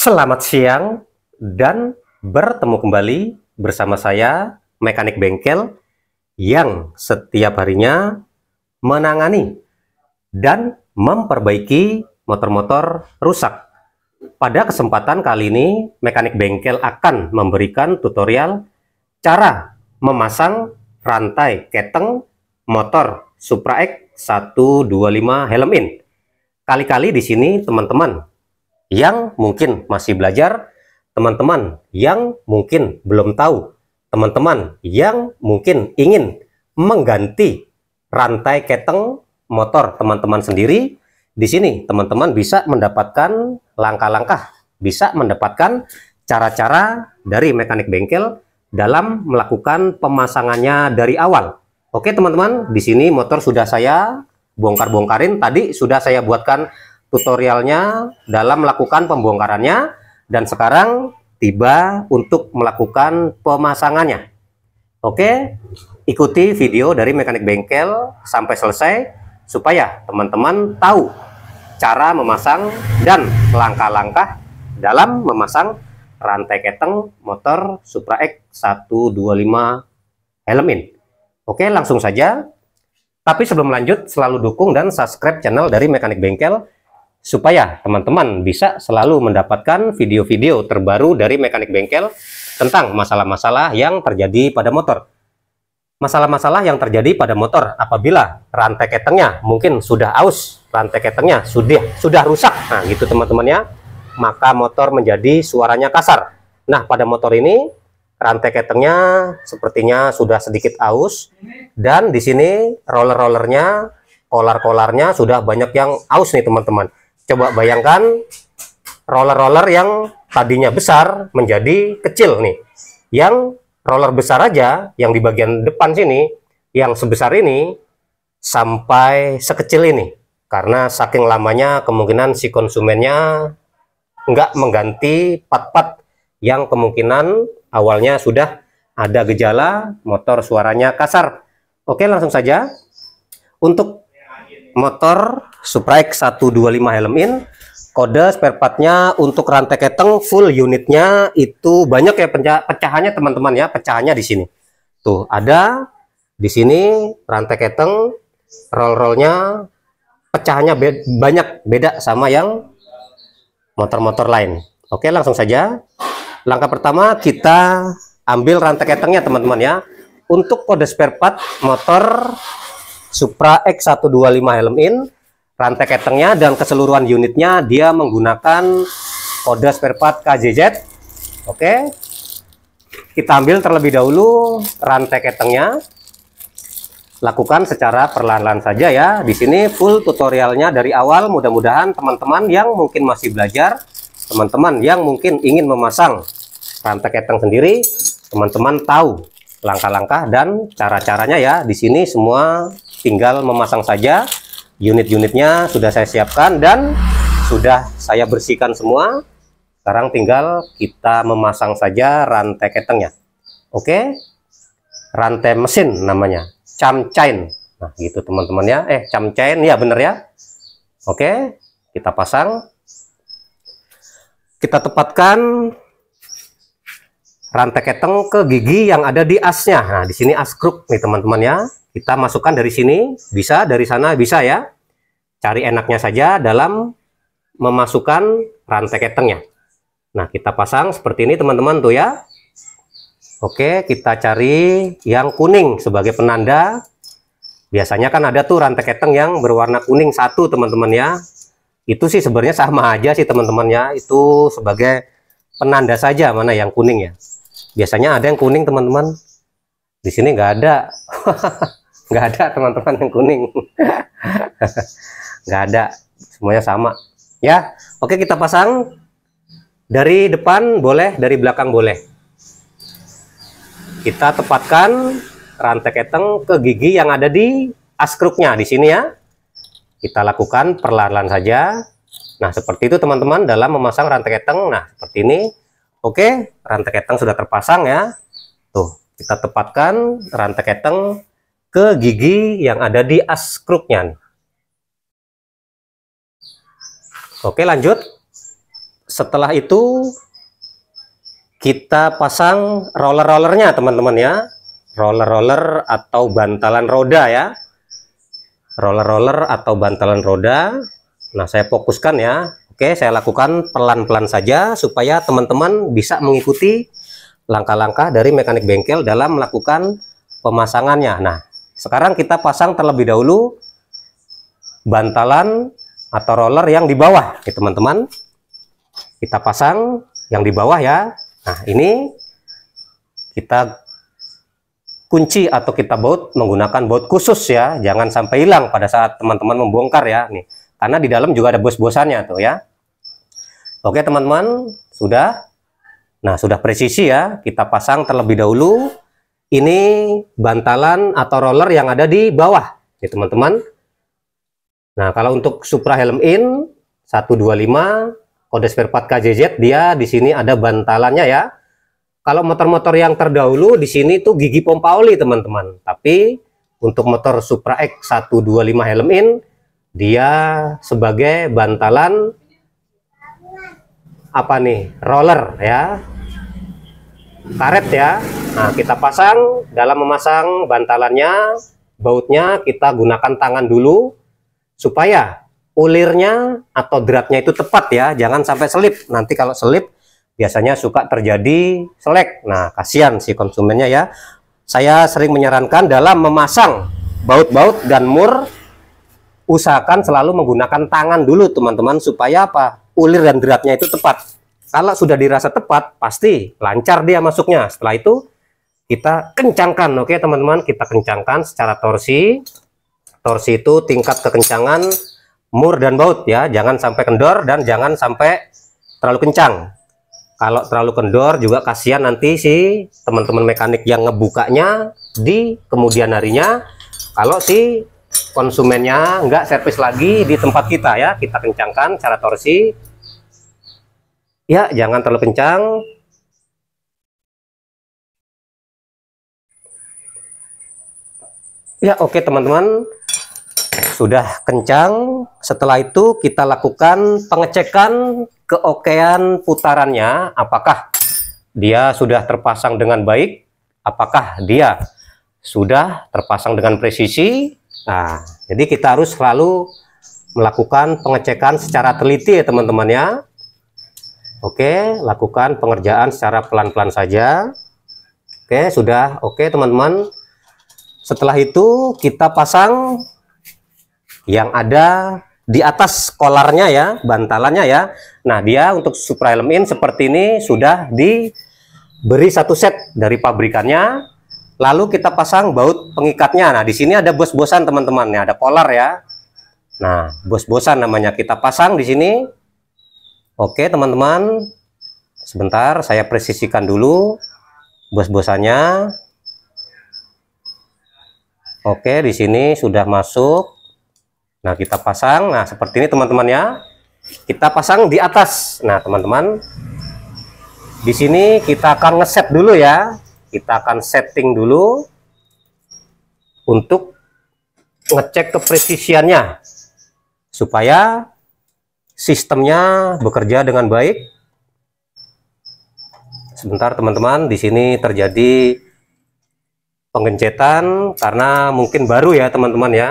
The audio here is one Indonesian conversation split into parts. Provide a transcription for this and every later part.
Selamat siang dan bertemu kembali bersama saya mekanik bengkel yang setiap harinya menangani dan memperbaiki motor-motor rusak. Pada kesempatan kali ini mekanik bengkel akan memberikan tutorial cara memasang rantai keteng motor Supra X 125 helm in. Kali-kali di sini teman-teman yang mungkin masih belajar, teman-teman yang mungkin belum tahu, teman-teman yang mungkin ingin mengganti rantai keteng motor teman-teman sendiri, di sini teman-teman bisa mendapatkan langkah-langkah, bisa mendapatkan cara-cara dari mekanik bengkel dalam melakukan pemasangannya dari awal. Oke teman-teman, di sini motor sudah saya bongkar-bongkarin, tadi sudah saya buatkan tutorialnya dalam melakukan pembongkarannya dan sekarang tiba untuk melakukan pemasangannya. Oke, ikuti video dari mekanik bengkel sampai selesai supaya teman-teman tahu cara memasang dan langkah-langkah dalam memasang rantai keteng motor Supra X 125 Helmin. Oke, langsung saja. Tapi sebelum lanjut, selalu dukung dan subscribe channel dari Mekanik Bengkel supaya teman-teman bisa selalu mendapatkan video-video terbaru dari mekanik bengkel tentang masalah-masalah yang terjadi pada motor. Masalah-masalah yang terjadi pada motor apabila rantai ketengnya mungkin sudah aus, rantai ketengnya sudah sudah rusak. Nah, gitu teman teman ya, maka motor menjadi suaranya kasar. Nah, pada motor ini rantai ketengnya sepertinya sudah sedikit aus dan di sini roller-rollernya, kolar-kolarnya sudah banyak yang aus nih teman-teman Coba bayangkan roller-roller yang tadinya besar menjadi kecil nih. Yang roller besar aja yang di bagian depan sini yang sebesar ini sampai sekecil ini. Karena saking lamanya kemungkinan si konsumennya nggak mengganti pat-pat yang kemungkinan awalnya sudah ada gejala motor suaranya kasar. Oke, langsung saja. Untuk motor Supra X 125 helm in kode spare partnya untuk rantai keteng full unitnya itu banyak ya pecah pecahannya teman-teman ya pecahannya di sini tuh ada di sini rantai keteng roll-rollnya pecahannya be banyak beda sama yang motor-motor lain oke langsung saja langkah pertama kita ambil rantai ketengnya teman-teman ya untuk kode spare part motor Supra X125 helm in, rantai ketengnya dan keseluruhan unitnya dia menggunakan kode spare part KJZ. Oke. Kita ambil terlebih dahulu rantai ketengnya. Lakukan secara perlahan-lahan saja ya. Di sini full tutorialnya dari awal. Mudah-mudahan teman-teman yang mungkin masih belajar, teman-teman yang mungkin ingin memasang rantai keteng sendiri, teman-teman tahu langkah-langkah dan cara-caranya ya. Di sini semua tinggal memasang saja unit-unitnya sudah saya siapkan dan sudah saya bersihkan semua sekarang tinggal kita memasang saja rantai ketengnya oke rantai mesin namanya cam chain. nah gitu teman-teman ya eh chain ya bener ya oke kita pasang kita tepatkan rantai keteng ke gigi yang ada di asnya nah di sini as kruk nih teman-teman ya kita masukkan dari sini, bisa dari sana, bisa ya. Cari enaknya saja dalam memasukkan rantai ketengnya. Nah, kita pasang seperti ini teman-teman tuh ya. Oke, kita cari yang kuning sebagai penanda. Biasanya kan ada tuh rantai keteng yang berwarna kuning satu teman-teman ya. Itu sih sebenarnya sama aja sih teman-teman ya. Itu sebagai penanda saja mana yang kuning ya. Biasanya ada yang kuning teman-teman. Di sini nggak ada. nggak ada teman-teman yang kuning nggak ada semuanya sama ya oke kita pasang dari depan boleh dari belakang boleh kita tepatkan rantai keteng ke gigi yang ada di askruknya di sini ya kita lakukan perlahan lahan saja nah seperti itu teman-teman dalam memasang rantai keteng nah seperti ini oke rantai keteng sudah terpasang ya tuh kita tepatkan rantai keteng ke gigi yang ada di kruknya. Oke lanjut. Setelah itu kita pasang roller-rollernya teman-teman ya. Roller-roller atau bantalan roda ya. Roller-roller atau bantalan roda. Nah saya fokuskan ya. Oke saya lakukan pelan-pelan saja supaya teman-teman bisa mengikuti langkah-langkah dari mekanik bengkel dalam melakukan pemasangannya. Nah sekarang kita pasang terlebih dahulu bantalan atau roller yang di bawah, ya teman-teman. Kita pasang yang di bawah ya. Nah, ini kita kunci atau kita baut menggunakan baut khusus ya. Jangan sampai hilang pada saat teman-teman membongkar ya. Nih, karena di dalam juga ada bos-bosannya tuh ya. Oke, teman-teman, sudah. Nah, sudah presisi ya. Kita pasang terlebih dahulu ini bantalan atau roller yang ada di bawah ya teman-teman nah kalau untuk Supra helm in 125 kode spare part KJZ dia di sini ada bantalannya ya kalau motor-motor yang terdahulu di sini tuh gigi pompa oli teman-teman tapi untuk motor Supra X 125 helm in dia sebagai bantalan apa nih roller ya karet ya. Nah. nah, kita pasang dalam memasang bantalannya, bautnya kita gunakan tangan dulu supaya ulirnya atau dratnya itu tepat ya, jangan sampai selip. Nanti kalau selip biasanya suka terjadi selek. Nah, kasihan si konsumennya ya. Saya sering menyarankan dalam memasang baut-baut dan mur usahakan selalu menggunakan tangan dulu teman-teman supaya apa? ulir dan dratnya itu tepat. Kalau sudah dirasa tepat, pasti lancar dia masuknya. Setelah itu kita kencangkan, oke teman-teman, kita kencangkan secara torsi. Torsi itu tingkat kekencangan mur dan baut ya, jangan sampai kendor dan jangan sampai terlalu kencang. Kalau terlalu kendor juga kasihan nanti si teman-teman mekanik yang ngebukanya di kemudian harinya. Kalau si konsumennya nggak servis lagi di tempat kita ya, kita kencangkan cara torsi Ya, jangan terlalu kencang. Ya, oke okay, teman-teman. Sudah kencang. Setelah itu kita lakukan pengecekan keokean putarannya. Apakah dia sudah terpasang dengan baik? Apakah dia sudah terpasang dengan presisi? Nah, jadi kita harus selalu melakukan pengecekan secara teliti ya teman-teman ya. Oke, lakukan pengerjaan secara pelan-pelan saja. Oke, sudah. Oke, teman-teman. Setelah itu kita pasang yang ada di atas kolarnya ya, bantalannya ya. Nah, dia untuk suprahelm in seperti ini sudah diberi satu set dari pabrikannya. Lalu kita pasang baut pengikatnya. Nah, di sini ada bos-bosan teman-teman ya, ada kolar ya. Nah, bos-bosan namanya kita pasang di sini Oke teman-teman, sebentar saya presisikan dulu bos-bosannya. Oke, di sini sudah masuk. Nah, kita pasang. Nah, seperti ini teman-teman ya. Kita pasang di atas. Nah, teman-teman. Di sini kita akan ngeset dulu ya. Kita akan setting dulu untuk ngecek kepresisiannya supaya sistemnya bekerja dengan baik. Sebentar teman-teman, di sini terjadi pengencetan karena mungkin baru ya teman-teman ya.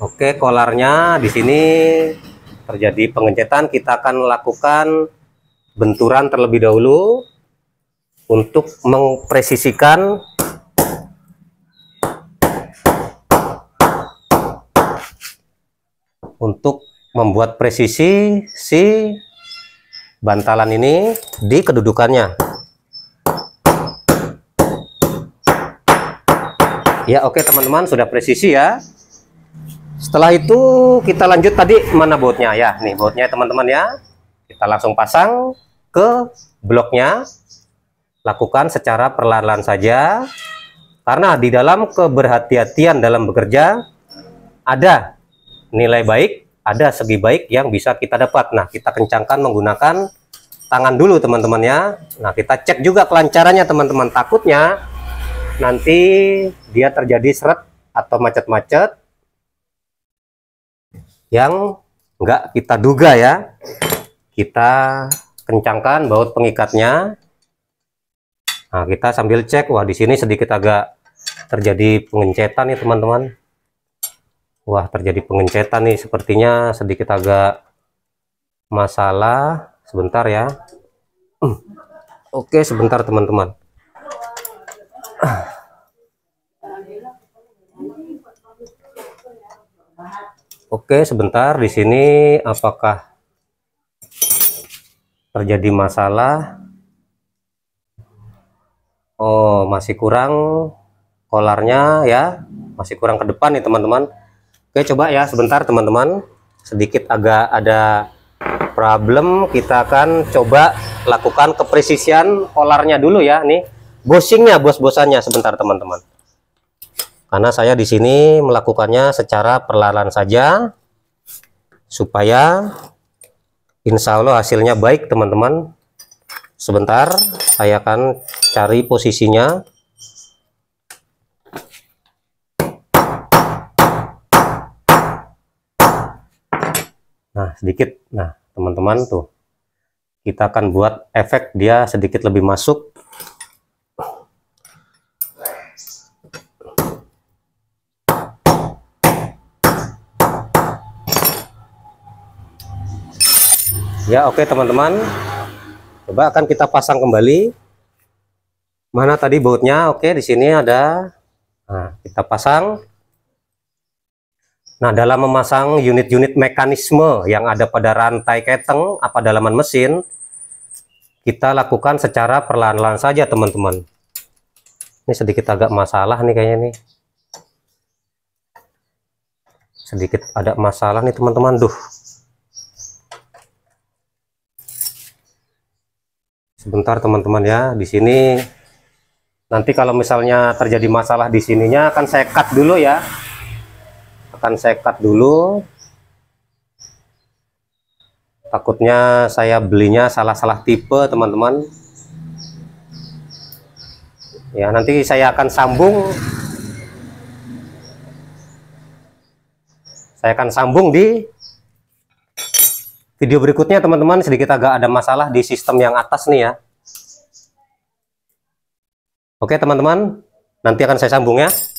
Oke, kolarnya di sini terjadi pengencetan. kita akan lakukan benturan terlebih dahulu untuk mempresisikan untuk membuat presisi si bantalan ini di kedudukannya ya oke okay, teman-teman sudah presisi ya setelah itu kita lanjut tadi mana bautnya ya nih bautnya teman-teman ya kita langsung pasang ke bloknya lakukan secara perlahan-lahan saja karena di dalam keberhati-hatian dalam bekerja ada nilai baik ada segi baik yang bisa kita dapat. Nah, kita kencangkan menggunakan tangan dulu teman-teman ya. Nah, kita cek juga kelancarannya teman-teman. Takutnya nanti dia terjadi seret atau macet-macet yang nggak kita duga ya. Kita kencangkan baut pengikatnya. Nah, kita sambil cek. Wah, di sini sedikit agak terjadi pengencetan ya teman-teman. Wah, terjadi pengencetan nih. Sepertinya sedikit agak masalah. Sebentar ya. Oke, sebentar teman-teman. Oke, sebentar. Di sini apakah terjadi masalah? Oh, masih kurang kolarnya ya. Masih kurang ke depan nih, teman-teman. Oke, coba ya sebentar teman-teman. Sedikit agak ada problem, kita akan coba lakukan kepresisian olarnya dulu ya. Nih, bosingnya, bos-bosannya sebentar teman-teman. Karena saya di sini melakukannya secara perlahan saja supaya insya Allah hasilnya baik teman-teman sebentar saya akan cari posisinya sedikit nah teman-teman tuh kita akan buat efek dia sedikit lebih masuk ya oke okay, teman-teman coba akan kita pasang kembali mana tadi bautnya oke okay, di sini ada nah, kita pasang Nah, dalam memasang unit-unit mekanisme yang ada pada rantai keteng atau dalaman mesin, kita lakukan secara perlahan-lahan saja, teman-teman. Ini sedikit agak masalah nih kayaknya nih. Sedikit ada masalah nih, teman-teman. Duh. Sebentar, teman-teman ya. Di sini nanti kalau misalnya terjadi masalah di sininya akan saya cut dulu ya akan saya cut dulu takutnya saya belinya salah-salah tipe teman-teman ya nanti saya akan sambung saya akan sambung di video berikutnya teman-teman sedikit agak ada masalah di sistem yang atas nih ya oke teman-teman nanti akan saya sambung ya